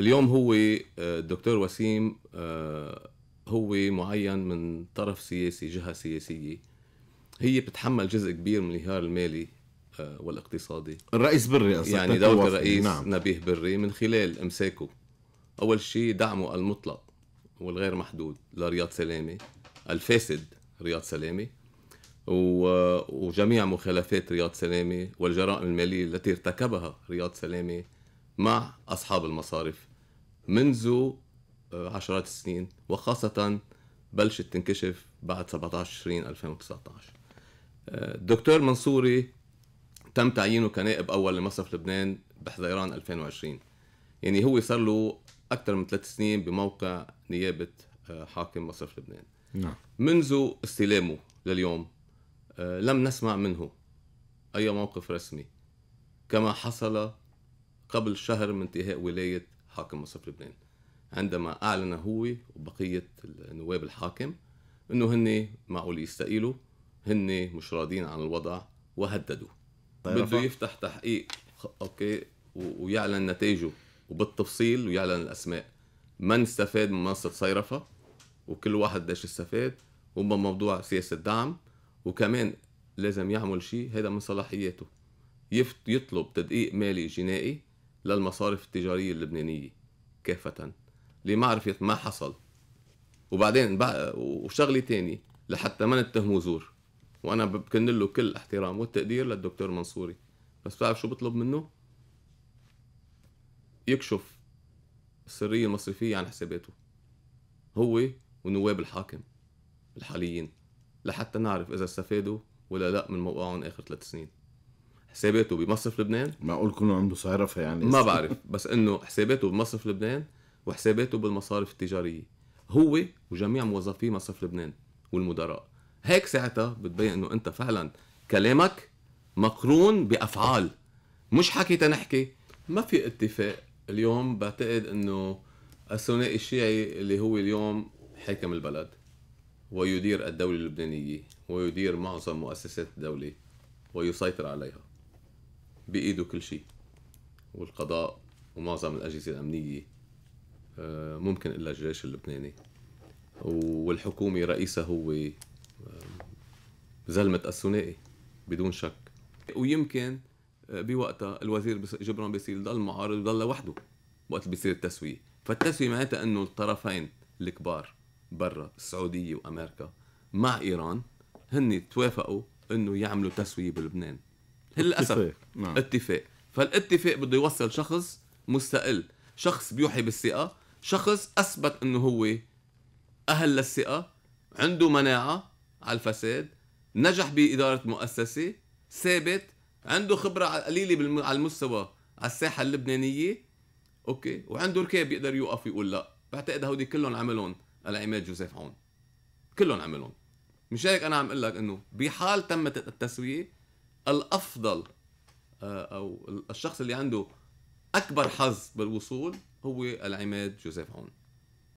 اليوم هو آه، الدكتور وسيم آه، هو معين من طرف سياسي جهه سياسيه هي بتتحمل جزء كبير من الانهيار المالي آه، والاقتصادي الرئيس بري أصلاً يعني دور الرئيس نعم. نبيه بري من خلال امساكه اول شيء دعمه المطلق والغير محدود لرياض سلامه الفاسد رياض سلامه وجميع مخالفات رياض سلامه والجرائم الماليه التي ارتكبها رياض سلامه مع أصحاب المصارف منذ آه، عشرات السنين وخاصة بلشت تنكشف بعد 17 تشرين 2019 الدكتور منصوري تم تعيينه كنائب أول لمصرف لبنان بحزيران 2020 يعني هو صار له أكثر من ثلاث سنين بموقع نيابة آه، حاكم مصرف لبنان نعم. منذ استلامه لليوم آه، لم نسمع منه أي موقف رسمي كما حصل قبل شهر من انتهاء ولاية حاكم مصرف لبنان عندما أعلن هو وبقية النواب الحاكم أنه هن معقول يستقيلوا هن مش راضين عن الوضع وهددوا طيب، بده يفتح تحقيق أوكي ويعلن نتائجه وبالتفصيل ويعلن الأسماء من استفاد من منصة صيرفة وكل واحد قديش استفاد وما موضوع سياسة دعم وكمان لازم يعمل شيء هذا من صلاحياته يطلب تدقيق مالي جنائي للمصارف التجارية اللبنانية كافة لمعرفة ما حصل وبعدين وشغلة تانية لحتى ما نتهمه زور وانا بكن له كل الاحترام والتقدير للدكتور منصوري بس بتعرف شو بطلب منه يكشف السرية المصرفية عن حساباته هو ونواب الحاكم الحاليين لحتى نعرف اذا استفادوا ولا لا من موقعهم اخر ثلاث سنين حساباته بمصرف لبنان معقول كونه عنده صرف يعني ما بعرف بس انه حساباته بمصرف لبنان وحساباته بالمصارف التجارية هو وجميع موظفي مصرف لبنان والمدراء هيك ساعتها بتبين انه انت فعلا كلامك مقرون بافعال مش حكي تنحكي ما في اتفاق اليوم بعتقد انه الثنائي الشيعي اللي هو اليوم حاكم البلد ويدير الدولة اللبنانية ويدير معظم مؤسسات الدولة ويسيطر عليها بايده كل شيء والقضاء ومعظم الاجهزه الامنيه آه، ممكن الا الجيش اللبناني والحكومه رئيسها هو آه، زلمه الثنائي بدون شك ويمكن آه، بوقتها الوزير جبران بيصير يضل معارض ويضل لوحده وقت بيصير التسويه فالتسويه معناتها انه الطرفين الكبار برا السعوديه وامريكا مع ايران هن توافقوا انه يعملوا تسويه بلبنان للاسف نعم. اتفاق فالاتفاق بده يوصل شخص مستقل شخص بيوحي بالثقه شخص اثبت انه هو اهل للثقه عنده مناعه على الفساد نجح باداره مؤسسه ثابت عنده خبره قليله على المستوى على الساحه اللبنانيه اوكي وعنده ركاب يقدر يوقف ويقول لا بعتقد هودي كلهم عملهم العماد جوزيف عون كلهم عملون مش هيك انا عم اقول لك انه بحال تمت التسويه الافضل آه، او الشخص اللي عنده اكبر حظ بالوصول هو العماد جوزيف عون